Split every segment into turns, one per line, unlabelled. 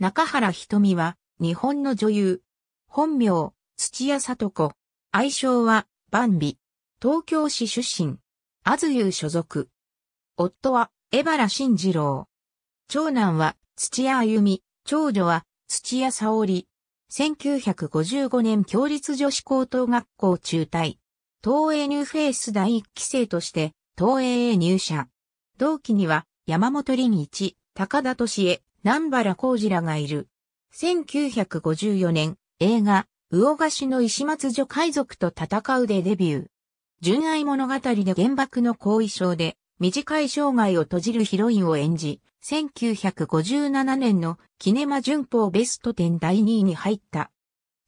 中原ひとみは、日本の女優。本名、土屋里子。愛称は、バンビ。東京市出身。あずゆう所属。夫は、江原慎二郎。長男は、土屋あゆみ。長女は、土屋沙織。1955年共立女子高等学校中退。東映ニューフェイス第一期生として、東映へ入社。同期には、山本林一、高田敏恵、南原浩二らがいる。1954年、映画、魚菓子の石松女海賊と戦うでデビュー。純愛物語で原爆の後遺症で、短い生涯を閉じるヒロインを演じ、1957年のキネマ旬報ベスト10第2位に入った。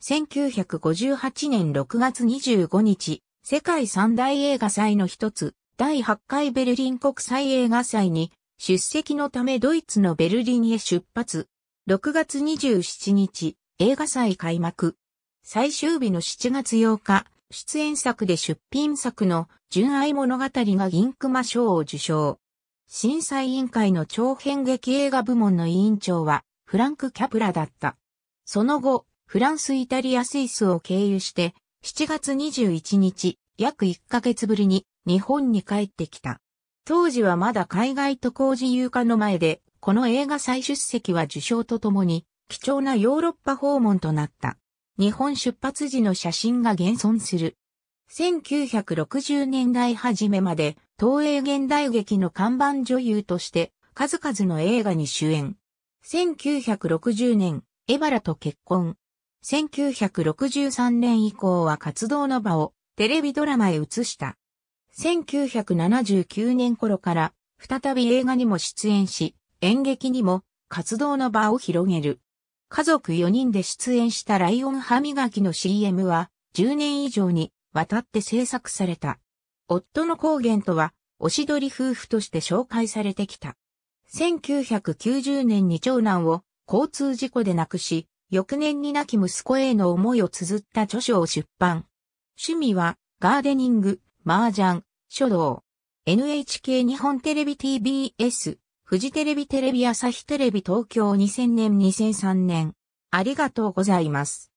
1958年6月25日、世界三大映画祭の一つ、第8回ベルリン国際映画祭に出席のためドイツのベルリンへ出発。6月27日、映画祭開幕。最終日の7月8日、出演作で出品作の純愛物語が銀熊賞を受賞。審査委員会の長編劇映画部門の委員長はフランク・キャプラだった。その後、フランス、イタリア、スイスを経由して、7月21日、約1ヶ月ぶりに日本に帰ってきた。当時はまだ海外渡航自由化の前で、この映画再出席は受賞とともに、貴重なヨーロッパ訪問となった。日本出発時の写真が現存する。1960年代初めまで、東映現代劇の看板女優として、数々の映画に主演。1960年、エバラと結婚。1963年以降は活動の場をテレビドラマへ移した。1979年頃から再び映画にも出演し、演劇にも活動の場を広げる。家族4人で出演したライオン歯磨きの CM は10年以上にわたって制作された。夫の光源とは、おしどり夫婦として紹介されてきた。1990年に長男を交通事故で亡くし、翌年に亡き息子への思いを綴った著書を出版。趣味はガーデニング、麻雀、書道。NHK 日本テレビ TBS、フジテレビテレビ朝日テレビ東京2000年2003年。ありがとうございます。